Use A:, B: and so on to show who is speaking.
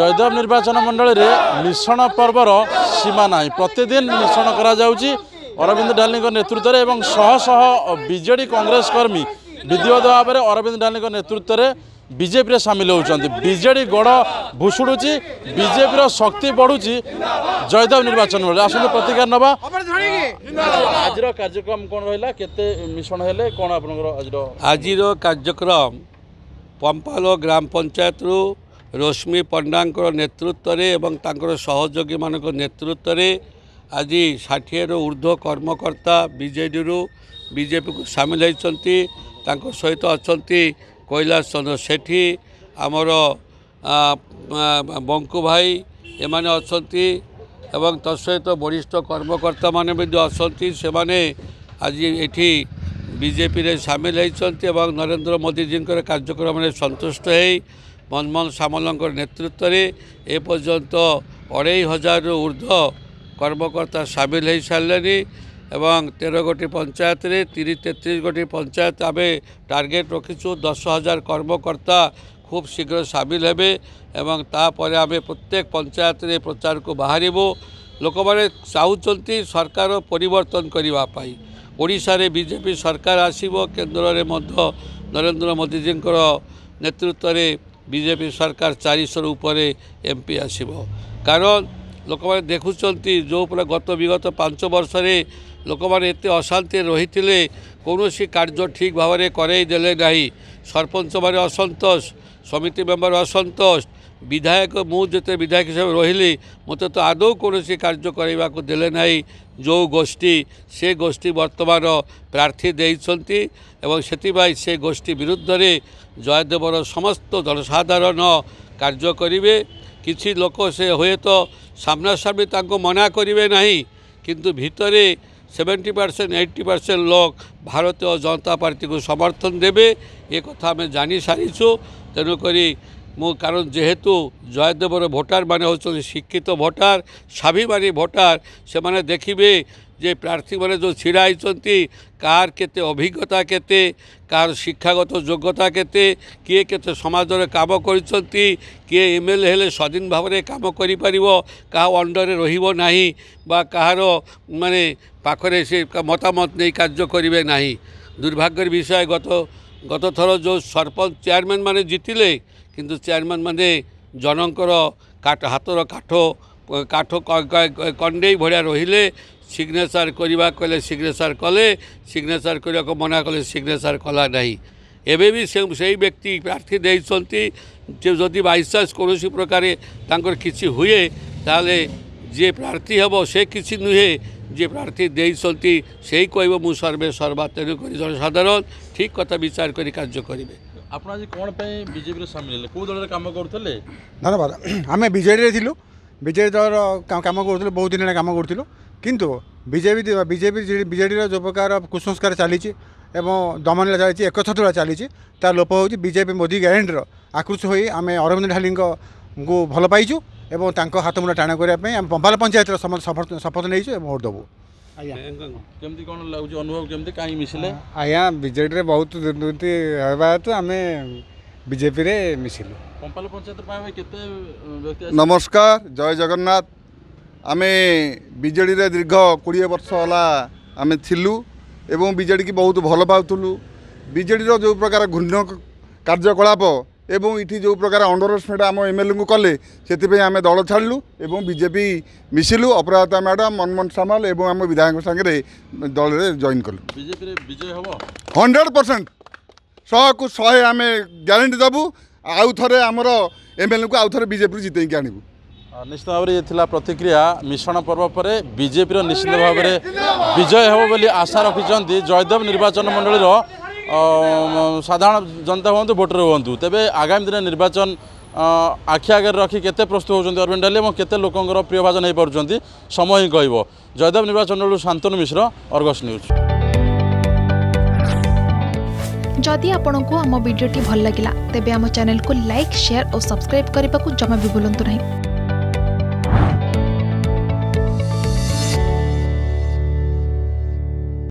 A: জয়দেব নির্বাচন মন্ডলীর মিশ্রণ পর্বর সীমা নাই প্রতিদিন মিশ্রণ করা যাচ্ছে অরবিন্দ ডালী নেতৃত্বের এবং শহ শহ বিজেডি কংগ্রেস কর্মী বিধিবদ্ধ ভাবে অরবিন্দ ডালী নেতৃত্বের বিজেপি সামিল হচ্ছেন বিজেডি গড় ভুষুড়ুচি বিজেপি শক্তি বড়ুচি জয়দেব নির্বাচন মন্ডলী আসুন প্রতিকার নেবা আজ কার্যক্রম কম রহিলা কে মিশ্রণ হলে কোণ আপনার আজ
B: আজ কার্যক্রম পম্পাল গ্রাম পঞ্চায়েত ରଶ୍ମି ପଣ୍ଡାଙ୍କର ନେତୃତ୍ୱରେ ଏବଂ ତାଙ୍କର ସହଯୋଗୀମାନଙ୍କ ନେତୃତ୍ୱରେ ଆଜି ଷାଠିଏରୁ ଉର୍ଦ୍ଧ୍ୱ କର୍ମକର୍ତ୍ତା ବିଜେଡ଼ିରୁ ବିଜେପିକୁ ସାମିଲ ହୋଇଛନ୍ତି ତାଙ୍କ ସହିତ ଅଛନ୍ତି କୈଳାସ ଚନ୍ଦ୍ର ସେଠୀ ଆମର ବଙ୍କୁ ଭାଇ ଏମାନେ ଅଛନ୍ତି ଏବଂ ତତ୍ସହିତ ବରିଷ୍ଠ କର୍ମକର୍ତ୍ତାମାନେ ମଧ୍ୟ ଅଛନ୍ତି ସେମାନେ ଆଜି ଏଠି ବିଜେପିରେ ସାମିଲ ହୋଇଛନ୍ତି ଏବଂ ନରେନ୍ଦ୍ର ମୋଦିଜୀଙ୍କର କାର୍ଯ୍ୟକ୍ରମରେ ସନ୍ତୁଷ୍ଟ ହୋଇ ମନମୋହନ ସାମଲଙ୍କ ନେତୃତ୍ୱରେ ଏପର୍ଯ୍ୟନ୍ତ ଅଢ଼େଇ ହଜାରରୁ ଉର୍ଦ୍ଧ୍ୱ କର୍ମକର୍ତ୍ତା ସାମିଲ ହୋଇସାରିଲେଣି এবং তেরো গোটি পঞ্চায়েতরে তিরিশ তেত্রিশ গোটি পঞ্চায়েত আমি টার্গেট রখিছু দশ হাজার কর্মকর্তা খুব শীঘ্র সামিল হবে এবং তাপরে আমি প্রত্যেক পঞ্চায়েতরে প্রচারকু বাহারিবু ଲୋକମାନେ ଚାହୁଁଛନ୍ତି ସରକାର ପରିବର୍ତ୍ତନ କରିବା ପାଇଁ ଓଡ଼ିଶାରେ ବିଜେପି ସରକାର ଆସିବ କେନ୍ଦ୍ରରେ ମଧ୍ୟ ନରେନ୍ଦ୍ର ମୋଦିଜୀଙ୍କର ନେତୃତ୍ୱରେ ବିଜେପି ସରକାର ଚାରିଶହରୁ ଉପରେ ଏମ୍ ପି ଆସିବ କାରଣ ଲୋକମାନେ ଦେଖୁଛନ୍ତି ଯେଉଁ ପୁରା ଗତ ବିଗତ ପାଞ୍ଚ ବର୍ଷରେ ଲୋକମାନେ ଏତେ ଅଶାନ୍ତିରେ ରହିଥିଲେ କୌଣସି କାର୍ଯ୍ୟ ଠିକ୍ ଭାବରେ କରେଇ ଦେଲେ ନାହିଁ ସରପଞ୍ଚମାନେ ଅସନ୍ତୋଷ ସମିତି ମେମ୍ବର ଅସନ୍ତୋଷ ବିଧାୟକ ମୁଁ ଯେତେ ବିଧାୟକ ହିସାବରେ ରହିଲି ମୋତେ ତ ଆଦୌ କୌଣସି କାର୍ଯ୍ୟ କରିବାକୁ ଦେଲେ ନାହିଁ ଯେଉଁ ଗୋଷ୍ଠୀ ସେ ଗୋଷ୍ଠୀ ବର୍ତ୍ତମାନ ପ୍ରାର୍ଥୀ ଦେଇଛନ୍ତି ଏବଂ ସେଥିପାଇଁ ସେ ଗୋଷ୍ଠୀ ବିରୁଦ୍ଧରେ ଜୟଦେବର ସମସ୍ତ ଜନସାଧାରଣ କାର୍ଯ୍ୟ କରିବେ କିଛି ଲୋକ ସେ ହୁଏତ ସାମ୍ନାସାମ୍ନି ତାଙ୍କୁ ମନା କରିବେ ନାହିଁ କିନ୍ତୁ ଭିତରେ সেভেন্টি পার্সেন্ট এইট্টি পার্সেন্ট লোক ভারতীয় জনতা পার্টিকে সমর্থন দেবে এ কথা আমি জানি সারিছু তেণুকরি ମୁଁ କାରଣ ଯେହେତୁ ଜୟଦେବର ଭୋଟରମାନେ ହେଉଛନ୍ତି ଶିକ୍ଷିତ ଭୋଟର ସ୍ୱାଭିମାନୀ ଭୋଟର ସେମାନେ ଦେଖିବେ ଯେ ପ୍ରାର୍ଥୀମାନେ ଯେଉଁ ଛିଡ଼ା ହେଇଛନ୍ତି କାହାର କେତେ ଅଭିଜ୍ଞତା କେତେ କାହାର ଶିକ୍ଷାଗତ ଯୋଗ୍ୟତା କେତେ କିଏ କେତେ ସମାଜରେ କାମ କରିଛନ୍ତି କିଏ ଏମ୍ ଏଲ୍ ଏ ହେଲେ ସ୍ୱାଧୀନ ଭାବରେ କାମ କରିପାରିବ କାହା ଅଣ୍ଡରରେ ରହିବ ନାହିଁ ବା କାହାର ମାନେ ପାଖରେ ସେ ମତାମତ ନେଇ କାର୍ଯ୍ୟ କରିବେ ନାହିଁ ଦୁର୍ଭାଗ୍ୟର ବିଷୟ ଗତ ଗତଥର ଯେଉଁ ସରପଞ୍ଚ ଚେୟାରମ୍ୟାନ୍ ମାନେ ଜିତିଲେ କିନ୍ତୁ ଚେୟାରମ୍ୟାନ୍ମାନେ ଜଣଙ୍କର ହାତର କାଠ କାଠ କଣ୍ଡେଇ ଭଳିଆ ରହିଲେ ସିଗ୍ନେଚର୍ କରିବା କହିଲେ ସିଗ୍ନେଚର୍ କଲେ ସିଗ୍ନେଚର୍ କରିବାକୁ ମନା କଲେ ସିଗ୍ନେଚର୍ କଲା ନାହିଁ ଏବେ ବି ସେ ସେଇ ବ୍ୟକ୍ତି ପ୍ରାର୍ଥୀ ଦେଇଛନ୍ତି ଯେ ଯଦି ବାଇଚାନ୍ସ କୌଣସି ପ୍ରକାରେ ତାଙ୍କର କିଛି ହୁଏ ତାହେଲେ ଯିଏ ପ୍ରାର୍ଥୀ ହେବ ସେ କିଛି ନୁହେଁ ଯିଏ ପ୍ରାର୍ଥୀ ଦେଇଛନ୍ତି ସେଇ କହିବ ମୁଁ ସର୍ବେ ସର୍ବା ତେଣୁକରି ଜନସାଧାରଣ ଠିକ୍ କଥା ବିଚାର କରି କାର୍ଯ୍ୟ କରିବେ ଆପଣ ଆଜି କ'ଣ
A: ପାଇଁ ବିଜେପିରେ ସାମିଲ ହେଲେ କେଉଁ ଦଳରେ କାମ କରୁଥିଲେ
C: ଧନ୍ୟବାଦ ଆମେ ବିଜେଡ଼ିରେ ଥିଲୁ ବିଜେଡ଼ି ଦଳର କାମ କରୁଥିଲୁ ବହୁତ ଦିନ କାମ କରୁଥିଲୁ କିନ୍ତୁ ବିଜେପି ବିଜେପି ବିଜେଡ଼ିର ଯେଉଁ ପ୍ରକାର କୁସଂସ୍କାର ଚାଲିଛି ଏବଂ ଦମନୀଳା ଚାଲିଛି ଏକଛତ୍ରତା ଚାଲିଛି ତା ଲୋପ ହେଉଛି ବିଜେପି ମୋଦି ଗ୍ୟାରେଣ୍ଟିର ଆକୃଷ୍ଟ ହୋଇ ଆମେ ଅରବିନ୍ଦ ଢାଲିଙ୍କୁ ଭଲ ପାଇଛୁ ଏବଂ ତାଙ୍କ ହାତ ମୁଣ୍ଡ ଟାଣ କରିବା ପାଇଁ ଆମେ ବମ୍ବାଲ ପଞ୍ଚାୟତର ଶପଥ ନେଇଛୁ ଏବଂ ଭୋଟ୍ ଦେବୁ
A: କେମିତି କ'ଣ ଲାଗୁଛି ଅନୁଭବ କେମିତି କାହିଁ ମିଶିଲେ
C: ଆଜ୍ଞା ବିଜେଡ଼ିରେ ବହୁତ ଦୁର୍ନୀତି ହେବା ହେତୁ ଆମେ ବିଜେପିରେ ମିଶିଲୁ
A: କମ୍ପାଲ ପଞ୍ଚାୟତ ପାଇଁ କେତେ
C: ନମସ୍କାର ଜୟ ଜଗନ୍ନାଥ ଆମେ ବିଜେଡ଼ିରେ ଦୀର୍ଘ କୋଡ଼ିଏ ବର୍ଷ ହେଲା ଆମେ ଥିଲୁ ଏବଂ ବିଜେଡ଼ିକି ବହୁତ ଭଲ ପାଉଥିଲୁ ବିଜେଡ଼ିର ଯେଉଁ ପ୍ରକାର ଘୃଣ୍ୟ କାର୍ଯ୍ୟକଳାପ এবং ଏଠି ଯେଉଁ ପ୍ରକାର ଅଣ୍ଡରଷ୍ଟମେଣ୍ଟ ଆମ ଏମ୍ଏଲ୍ଏଙ୍କୁ କଲେ ସେଥିପାଇଁ ଆମେ ଦଳ ଛାଡ଼ିଲୁ ଏବଂ ବିଜେପି ମିଶିଲୁ ଅପରାଜିତା ମ୍ୟାଡ଼ାମ୍ ମନମୋହନ ସାମଲ ଏବଂ ଆମ ବିଧାୟକଙ୍କ ସାଙ୍ଗରେ ଦଳରେ ଜଏନ୍ କଲୁ
A: ବିଜେପିରେ ବିଜୟ ହେବ
C: ହଣ୍ଡ୍ରେଡ଼ ପରସେଣ୍ଟ ଶହକୁ ଶହେ ଆମେ ଗ୍ୟାରେଣ୍ଟି ଦେବୁ ଆଉ ଥରେ ଆମର ଏମ୍ଏଲ୍ଏଙ୍କୁ ଆଉ ଥରେ ବିଜେପିରୁ ଜିତେଇକି
A: ଆଣିବୁ ନିଶ୍ଚିତ ଭାବରେ ଇଏ ଥିଲା ପ୍ରତିକ୍ରିୟା ମିଶ୍ରଣ ପର୍ବ ପରେ ବିଜେପିର ନିଶ୍ଚିତ ଭାବରେ ବିଜୟ ହେବ ବୋଲି ଆଶା ରଖିଛନ୍ତି ଜୟଦେବ ନିର୍ବାଚନ ମଣ୍ଡଳୀର সাধারণ জনতা হুম ভোটর হুম তবে আগামী দিনে নির্বাচন আখি আগে রাখি কেতে প্রস্তুত হচ্ছেন অরবিন্দ ডালি এবং কেতে লোকর প্রিয় ভাজন হয়ে পড়ছেন সময় হিঁ কহব জয়দেব নির্বাচন শান্তনু মিশ্র অর্গস নিউজ যদি আপনার আমার ভিডিওটি ভাল লাগিলা लगा আমার চ্যানেলকে লাইক लाइक ও और করা জমা বি जमा না